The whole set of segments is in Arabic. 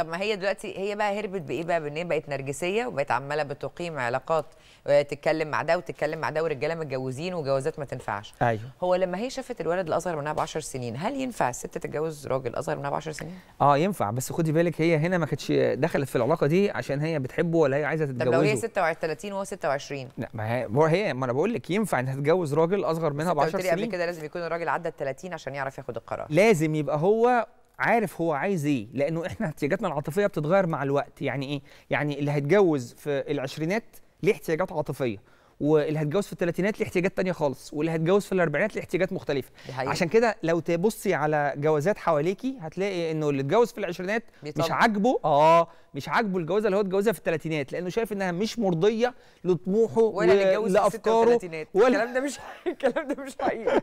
طب ما هي دلوقتي هي بقى هربت بايه بقى بان هي بقت نرجسيه وبقت عماله بتقيم علاقات آه، تتكلم مع ده وتتكلم مع ده ورجاله متجوزين وجوازات ما تنفعش ايوه هو لما هي شافت الولد الاصغر منها ب 10 سنين هل ينفع الست تتجوز راجل اصغر منها ب 10 سنين اه ينفع بس خدي بالك هي هنا ما كانتش دخلت في العلاقه دي عشان هي بتحبه ولا هي عايزه تتجوزه طب لو هي 36 وهو 26 لا ما هي ما هي ما انا بقول لك ينفع انها تتجوز راجل اصغر منها ب 10 سنين قبل كده لازم يكون الراجل عدى ال 30 عشان يعرف ياخد القرار لازم يبقى هو عارف هو عايز ايه لانه احنا احتياجاتنا العاطفيه بتتغير مع الوقت يعني ايه يعني اللي هيتجوز في العشرينات ليه احتياجات عاطفيه واللي هيتجوز في الثلاثينات ليه احتياجات ثانيه خالص واللي هيتجوز في الاربعينات ليه احتياجات مختلفه عشان كده لو تبصي على جوازات حواليكي هتلاقي انه اللي اتجوز في العشرينات مش عاجبه اه مش عاجبه الجوازه اللي هو اتجوزها في الثلاثينات لانه شايف انها مش مرضيه لطموحه ولا لافكاره في ولا الكلام ده مش الكلام ده مش حقيقي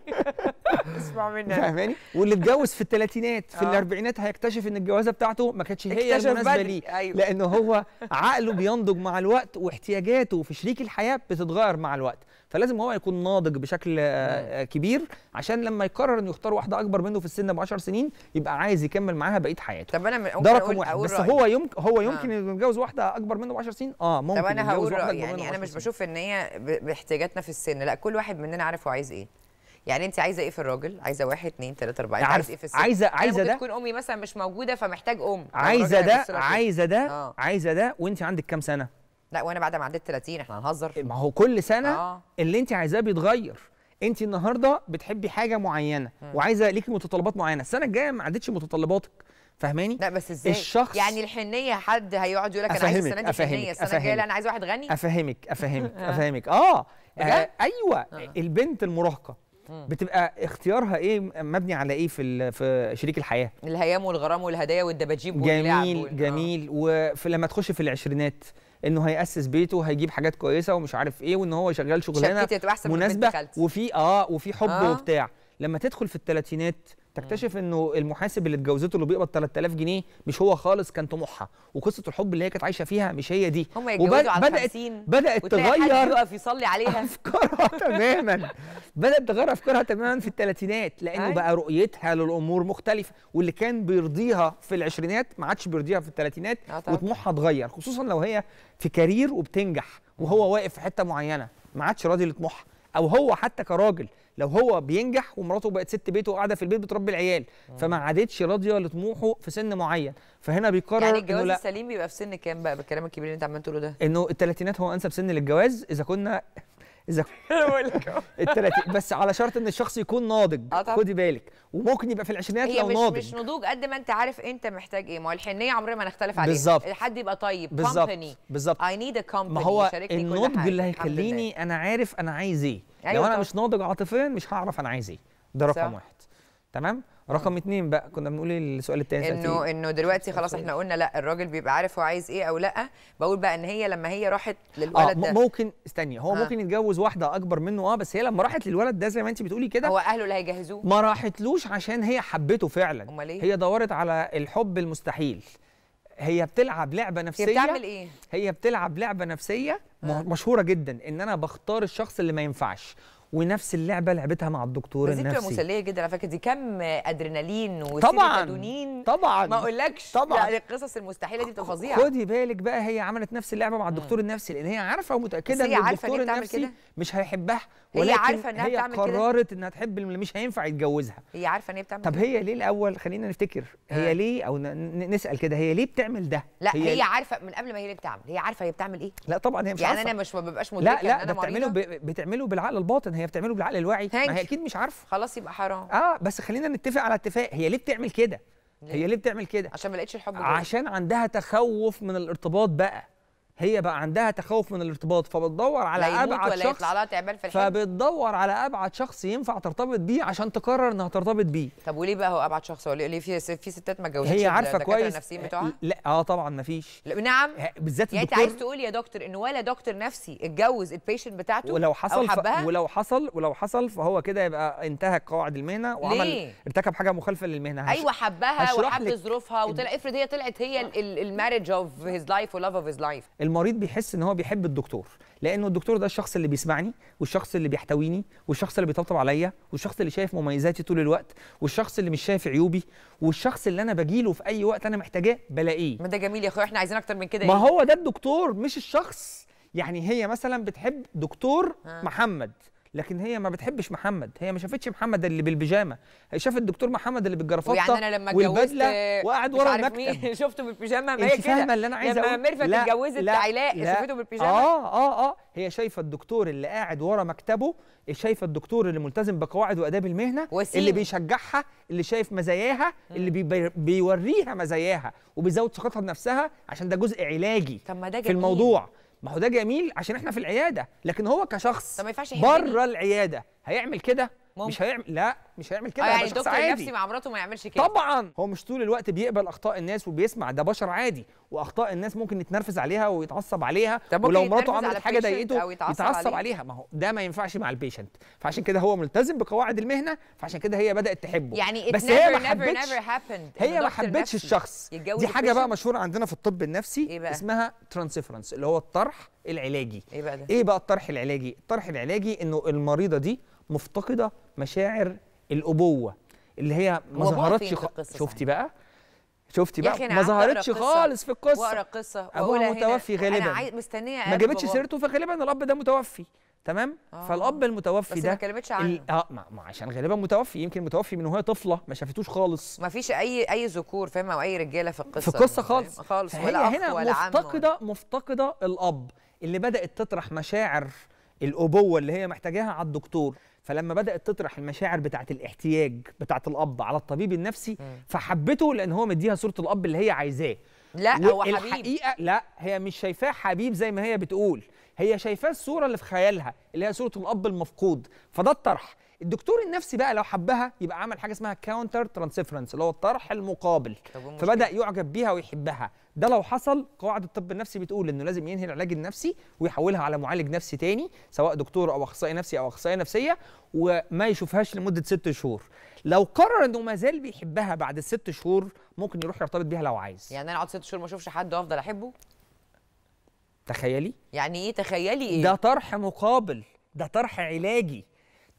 اسمع مني فاهماني واللي اتجوز في الثلاثينات في آه. الاربعينات هيكتشف ان الجوازه بتاعته ما كانتش هي المناسبه ليه أيوه. لان هو عقله بينضج مع الوقت واحتياجاته في شريك الحياه بتتغير بتتغير مع الوقت فلازم هو يكون ناضج بشكل آه، آه، كبير عشان لما يقرر انه يختار واحده اكبر منه في السن ب 10 سنين يبقى عايز يكمل معاها بقيه حياته طب انا ممكن ده رقم أقول واحد أقول بس هو آه. يمكن هو يمكن آه. يتجوز واحده اكبر منه ب 10 سنين اه ممكن طب انا هقول رأي يعني انا مش بشوف ان هي باحتياجاتنا في السن لا كل واحد مننا عارف هو عايز ايه يعني انت عايزه ايه في الراجل عايزه واحد اتنين تلاته اربعه عايزه ايه في الست عايزه عايزه ده تكون امي مثلا مش موجوده فمحتاج ام عايزه ده عايزه ده عايزه ده وانت عندك كام سنه لا وانا بعد ما عديت 30 احنا هنهزر ما هو كل سنه آه. اللي انت عايزاه بيتغير انت النهارده بتحبي حاجه معينه م. وعايزه ليكي متطلبات معينه السنه الجايه ما عدتش متطلباتك فاهماني لا بس ازاي الشخص يعني الحنيه حد هيقعد يقول لك انا عايز السنه دي حنيه السنه الجايه لا انا عايز واحد غني افهمك افهمك آه. افهمك اه, آه ايوه آه. البنت المراهقه بتبقى اختيارها ايه مبني على ايه في في شريك الحياه الهيام والغرام والهدايا والدباجيب واللعب جميل آه. جميل وفي لما تخش في العشرينات انه هياسس بيته وهيجيب حاجات كويسه ومش عارف ايه وان هو شغال شغلانه مناسبه وفي اه وفي حب آه. وبتاع لما تدخل في الثلاثينات تكتشف انه المحاسب اللي اتجوزته اللي بيقبض 3000 جنيه مش هو خالص كان طموحها وقصه الحب اللي هي كانت عايشه فيها مش هي دي هم وبدات بدات بدات تغير يقف يصلي عليها افكارها تماما بدات تغير افكارها تماما في الثلاثينات لانه أيوة. بقى رؤيتها للامور مختلفه واللي كان بيرضيها في العشرينات ما عادش بيرضيها في الثلاثينات آه، وطموحها اتغير خصوصا لو هي في كارير وبتنجح وهو واقف في حته معينه ما عادش راضي لطموحها او هو حتى كراجل لو هو بينجح ومراته بقت ست بيته وقاعده في البيت بتربي العيال فما عادتش راضيه لطموحه في سن معين فهنا بيقرر يعني الجواز السليم بيبقى في سن كام بقى بالكلام الكبير اللي انت عمال تقوله ده انه الثلاثينات هو انسب سن للجواز اذا كنا اذا بس على شرط ان الشخص يكون ناضج آه، خدي بالك وممكن يبقى في العشرينات لو مش ناضج مش نضوج قد ما انت عارف انت محتاج ايه ما هو الحنيه عمرنا ما نختلف عليها بالظبط حد يبقى طيب كومباني بالظبط اي نيد ا كومباني ما هو النضج اللي هيخليني انا عارف انا عايز ايه أيوة لو انا مش ناضج عاطفيا مش هعرف انا عايز ايه ده رقم واحد تمام رقم اتنين بقى كنا بنقول ايه السؤال التاني انه إيه؟ انه دلوقتي خلاص احنا قلنا لا الراجل بيبقى عارف هو عايز ايه او لا بقول بقى ان هي لما هي راحت للولد آه ده ممكن استني هو آه. ممكن يتجوز واحده اكبر منه اه بس هي لما راحت للولد ده زي ما انت بتقولي كده هو اهله اللي هيجهزوه ما راحتلوش عشان هي حبته فعلا امال ايه هي دورت على الحب المستحيل هي بتلعب لعبه نفسيه هي بتعمل ايه هي بتلعب لعبه نفسيه آه. مشهوره جدا ان انا بختار الشخص اللي ما ينفعش ونفس اللعبه لعبتها مع الدكتور النفسي فكره مسليه جدا على فكره دي كم ادرينالين وسيروتونين طبعا طبعا ما اقولكش طبعا يعني القصص المستحيله دي بتبقى فظيعه خدي بالك بقى هي عملت نفس اللعبه مع الدكتور النفسي لان هي عارفه ومتاكده ان الدكتور النفسي مش هيحبها ولكن هي عارفه انها هي بتعمل كده قررت انها تحب اللي مش هينفع يتجوزها هي عارفه ان هي بتعمل طب هي ليه الاول خلينا نفتكر هي آه. ليه او نسال كده هي ليه بتعمل ده لا هي, هي عارفه من قبل ما هي اللي بتعمل هي عارفه هي بتعمل ايه لا طبعا هي مش يعني عارفة. انا مش ما ببقاش مدركه لا لا ده بتعمله بتعمله بالعقل الباطن هي بتعمله بالعقل الواعي ما هي اكيد مش عارفه خلاص يبقى حرام اه بس خلينا نتفق على اتفاق هي ليه بتعمل كده هي ليه بتعمل كده عشان ما لقيتش الحب عشان عندها تخوف من الارتباط بقى هي بقى عندها تخوف من الارتباط فبتدور على ابعد ولا شخص يطلع لها تعبان في الحلم فبتدور على ابعد شخص ينفع ترتبط بيه عشان تقرر انها ترتبط بيه طب وليه بقى هو ابعد شخص هو ليه في في ستات ما اتجوزتش هي عارفه كويس النفسيين بتوعها لا اه طبعا ما فيش نعم بالذات يعني الدكتور انت عايز تقول يا دكتور ان ولا دكتور نفسي اتجوز البيشنت بتاعته ولو حصل أو حبها ولو حصل ولو حصل فهو كده يبقى انتهك قواعد المهنه وعمل ليه؟ ارتكب حاجه مخالفه للمهنه ايوه حبها وحب ظروفها وطلع افرض هي طلعت هي المارج اوف هيز لايف ولاف اوف هيز لايف المريض بيحس ان هو بيحب الدكتور لانه الدكتور ده الشخص اللي بيسمعني والشخص اللي بيحتويني والشخص اللي بيطبطب عليا والشخص اللي شايف مميزاتي طول الوقت والشخص اللي مش شايف عيوبي والشخص اللي انا بجيله في اي وقت انا محتاجاه بلاقيه ما ده جميل يا اخويا احنا عايزين اكتر من كده ما يعني. هو ده الدكتور مش الشخص يعني هي مثلا بتحب دكتور آه. محمد لكن هي ما بتحبش محمد هي ما شافتش محمد اللي بالبيجامه هي شافت الدكتور محمد اللي بالجرافطه يعني انا لما والبدله وقعد ورا المكتب شفته بالبيجامه ما هي كده فاهمه اللي انا عايز لما ميرفت اتجوزت علاء شافته بالبيجامه اه اه اه هي شايفه الدكتور اللي قاعد ورا مكتبه شايفه الدكتور اللي ملتزم بقواعد واداب المهنه وسيم. اللي بيشجعها اللي شايف مزاياها اللي بي بيوريها مزاياها وبيزود ثقتها بنفسها عشان ده جزء علاجي في الموضوع ما هو ده جميل عشان احنا في العياده لكن هو كشخص بره العياده هيعمل كده ممكن. مش هيعمل لا مش هيعمل كده آه، يعني الدكتور عادي. النفسي مع مراته ما يعملش كده طبعا هو مش طول الوقت بيقبل اخطاء الناس وبيسمع ده بشر عادي واخطاء الناس ممكن يتنرفز عليها ويتعصب عليها ولو مراته عملت حاجه ضايقته يتعصب, يتعصب عليها ما هو ده ما ينفعش مع البيشنت فعشان كده هو ملتزم بقواعد المهنه فعشان كده هي بدات تحبه يعني بس هي ما حبتش هي ما حبتش الشخص دي حاجه بقى مشهوره عندنا في الطب النفسي إيه بقى؟ اسمها ترانسفرنس اللي هو الطرح العلاجي ايه بقى ده؟ ايه بقى الطرح العلاجي الطرح العلاجي انه المريضه دي مفتقده مشاعر الابوه اللي هي ما ظهرتش خ... شفتي بقى شفتي بقى ما ظهرتش خالص في القصه واقرا قصه ابوها متوفي غالبا انا عايز مستنيه ما جابتش سيرته فغالبا الاب ده متوفي تمام آه. فالاب المتوفي بس ده ما كلمتش عنه ال... اه ما... ما عشان غالبا متوفي يمكن متوفي من وهي طفله ما شافتوش خالص ما فيش اي اي ذكور فاهمه او اي رجاله في القصه في القصه يعني خالص خالص ولا هنا ولا مفتقده عم. مفتقده الاب اللي بدات تطرح مشاعر الابوه اللي هي محتاجاها على الدكتور فلما بدات تطرح المشاعر بتاعه الاحتياج بتاعه الاب على الطبيب النفسي فحبته لان هو مديها صوره الاب اللي هي عايزاه لا هو حبيب الحقيقه لا هي مش شايفاه حبيب زي ما هي بتقول هي شايفاه الصوره اللي في خيالها اللي هي صوره الاب المفقود فده الطرح الدكتور النفسي بقى لو حبها يبقى عمل حاجه اسمها كاونتر ترانسفرنس اللي هو الطرح المقابل فبدا يعجب بيها ويحبها ده لو حصل قواعد الطب النفسي بتقول انه لازم ينهي العلاج النفسي ويحولها على معالج نفسي تاني سواء دكتور او اخصائي نفسي او اخصائيه نفسيه وما يشوفهاش لمده ست شهور لو قرر انه ما زال بيحبها بعد الست شهور ممكن يروح يرتبط بيها لو عايز يعني انا اقعد ست شهور ما اشوفش حد وافضل احبه تخيلي يعني ايه تخيلي ايه ده طرح مقابل ده طرح علاجي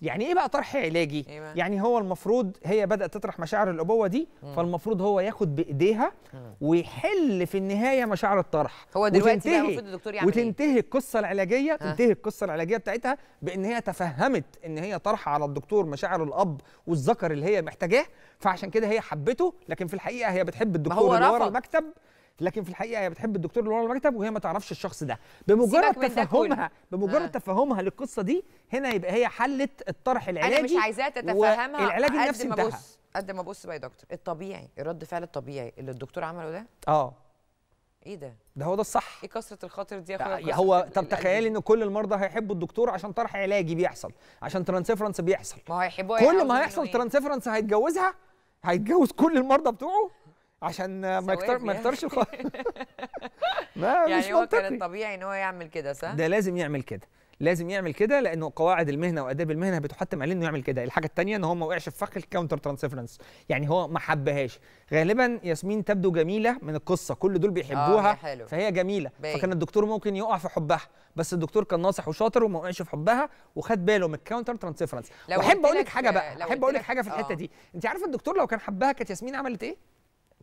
يعني ايه بقى طرح علاجي إيه يعني هو المفروض هي بدات تطرح مشاعر الابوه دي مم. فالمفروض هو ياخد بايديها ويحل في النهايه مشاعر الطرح هو دلوقتي بقى الدكتور يعمل إيه؟ وتنتهي إيه؟ القصه العلاجيه تنتهي القصه العلاجيه بتاعتها بان هي تفهمت ان هي طرح على الدكتور مشاعر الاب والذكر اللي هي محتاجاه فعشان كده هي حبته لكن في الحقيقه هي بتحب الدكتور اللي ورا المكتب لكن في الحقيقه هي بتحب الدكتور اللي ورا المكتب وهي ما تعرفش الشخص ده بمجرد تفهمها بمجرد آه. تفهمها للقصه دي هنا يبقى هي حلت الطرح العلاجي انا مش عايزاها تتفهمها العلاج النفسي قد ما بص قد ما بص بقى يا دكتور الطبيعي الرد فعل الطبيعي اللي الدكتور عمله ده اه ايه ده؟ ده هو ده الصح ايه كسره الخاطر دي يا اخويا هو طب تخيلي ان كل المرضى هيحبوا الدكتور عشان طرح علاجي بيحصل عشان ترانسفرنس بيحصل ما هيحبوها كل ما هيحصل إيه؟ ترانسفرنس هيتجوزها هيتجوز كل المرضى بتوعه عشان ما يكتر ما يعني. يكترش الخ... ما يعني مش هو منطقي. كان الطبيعي ان هو يعمل كده صح؟ ده لازم يعمل كده لازم يعمل كده لانه قواعد المهنه واداب المهنه بتحتم عليه انه يعمل كده الحاجه الثانيه ان هو ما وقعش في فخ الكاونتر ترانسفيرنس يعني هو ما حبهاش غالبا ياسمين تبدو جميله من القصه كل دول بيحبوها آه، حلو. فهي جميله بي. فكان الدكتور ممكن يقع في حبها بس الدكتور كان ناصح وشاطر وما وقعش في حبها وخد باله من الكاونتر ترانسفيرنس واحب اقول لك حاجه بقى احب اقول لك حاجه في الحته آه. دي انت عارفه الدكتور لو كان حبها كانت ياسمين عملت ايه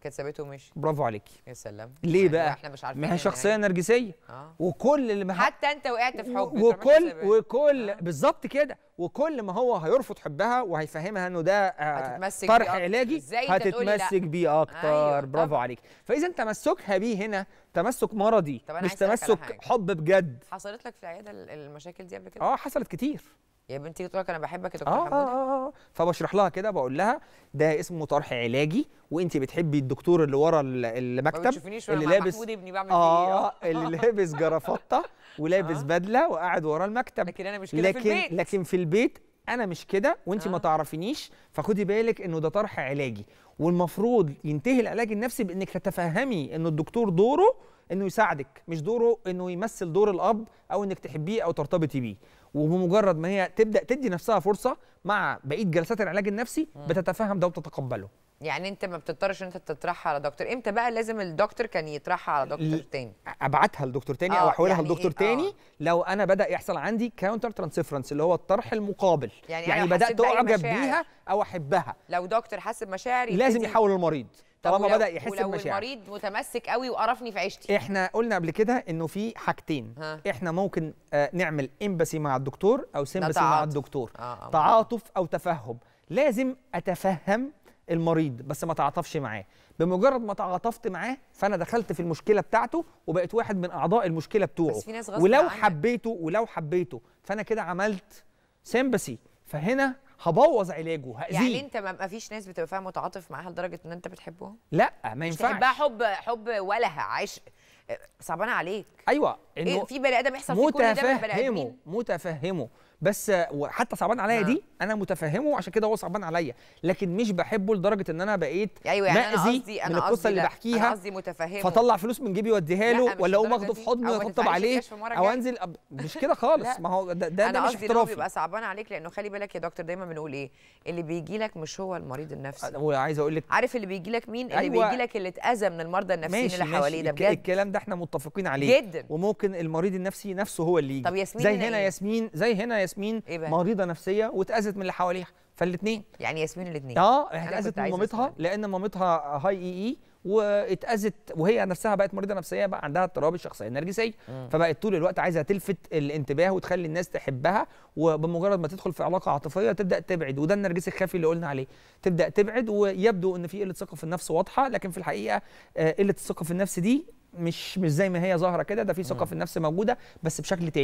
كانت سابته ومشي برافو عليكي يا سلام ليه يعني بقى احنا مش عارفين ما هي شخصيه يعني. نرجسيه آه. وكل اللي مح... حتى انت وقعت في حب وكل وكل آه. بالظبط كده وكل ما هو هيرفض حبها وهيفهمها انه ده آه طرح علاجي هتتمسك بيه اكتر آه. برافو عليك فاذا تمسكها بيه هنا تمسك مرضي مش تمسك حب بجد حصلت لك في العياده المشاكل دي قبل كده اه حصلت كتير يا بنتي تيجي تقول لك انا بحبك يا دكتور آه حموده آه،, اه اه فبشرح لها كده بقول لها ده اسمه طرح علاجي وانت بتحبي الدكتور اللي ورا المكتب اللي لابس محمود ابني بعمل اه, إيه؟ آه، اللي لابس جرافطه ولابس آه. بدله وقاعد ورا المكتب لكن انا مش كده لكن في البيت لكن في البيت انا مش كده وانت آه. ما تعرفينيش فخدي بالك انه ده طرح علاجي والمفروض ينتهي العلاج النفسي بانك تتفهمي ان الدكتور دوره انه يساعدك مش دوره انه يمثل دور الاب او انك تحبيه او ترتبطي بيه وبمجرد ما هي تبدا تدي نفسها فرصه مع بقيه جلسات العلاج النفسي بتتفهم ده وتتقبله يعني انت ما بتضطرش انت تطرحها على دكتور امتى بقى لازم الدكتور كان يطرحها على دكتور تاني ابعتها لدكتور تاني او آه، احولها يعني لدكتور إيه؟ تاني آه. لو انا بدا يحصل عندي كاونتر ترانسفرنس اللي هو الطرح المقابل يعني, يعني بدات اعجب بيها او احبها لو دكتور حاسب مشاعري لازم يحول المريض طالما بدا يحس ولو المريض متمسك قوي وقرفني في عيشتي احنا قلنا قبل كده انه في حاجتين ها. احنا ممكن آه، نعمل امباسي مع الدكتور او سيمباسي مع الدكتور آه،, آه. تعاطف او تفهم لازم اتفهم المريض بس ما تعاطفش معاه بمجرد ما تعاطفت معاه فانا دخلت في المشكله بتاعته وبقيت واحد من اعضاء المشكله بتوعه بس في ناس ولو حبيته ولو حبيته فانا كده عملت سيمباسي فهنا هبوظ علاجه هاذيه يعني انت ما فيش ناس بتبقى فيها متعاطف معاها لدرجه ان انت بتحبهم لا ما ينفعش بتحبها حب حب ولا عشق صعبانه عليك ايوه إيه، انه إيه في بني ادم يحصل فيه كل ده من بني ادمين متفهمه بس وحتى صعبان عليا نعم. دي انا متفهمه عشان كده هو صعبان عليا لكن مش بحبه لدرجه ان انا بقيت أيوة يعني مأذي أنا قصدي من القصه اللي بحكيها قصدي متفهمه فاطلع فلوس من جيبي واديها له ولا اقوم اخده في حضنه واطبطب عليه او انزل أب... مش كده خالص ما هو ده ده, ده مش احترافي بيبقى صعبان عليك لانه خلي بالك يا دكتور دايما بنقول ايه اللي بيجي لك مش هو المريض النفسي وعايز اقول لك عارف اللي بيجي لك مين اللي أيوة. بيجي لك اللي اتاذى من المرضى النفسيين اللي حواليه ده بجد الكلام ده احنا متفقين عليه جدا وممكن ممكن المريض النفسي نفسه هو اللي يجي طب ياسمين زي إيه؟ هنا إيه؟ ياسمين زي هنا ياسمين إيه مريضه نفسيه واتاذت من اللي حواليها فالاثنين يعني ياسمين الاثنين اه اتاذت من مامتها لان مامتها هاي اي اي واتاذت وهي نفسها بقت مريضه نفسيه بقى عندها اضطراب الشخصيه النرجسيه فبقت طول الوقت عايزه تلفت الانتباه وتخلي الناس تحبها وبمجرد ما تدخل في علاقه عاطفيه تبدا تبعد وده النرجسي الخفي اللي قلنا عليه تبدا تبعد ويبدو ان في قله ثقه في النفس واضحه لكن في الحقيقه آه، قله الثقه في النفس دي مش مش زي ما هي ظاهره كده ده في ثقه في النفس موجوده بس بشكل تاني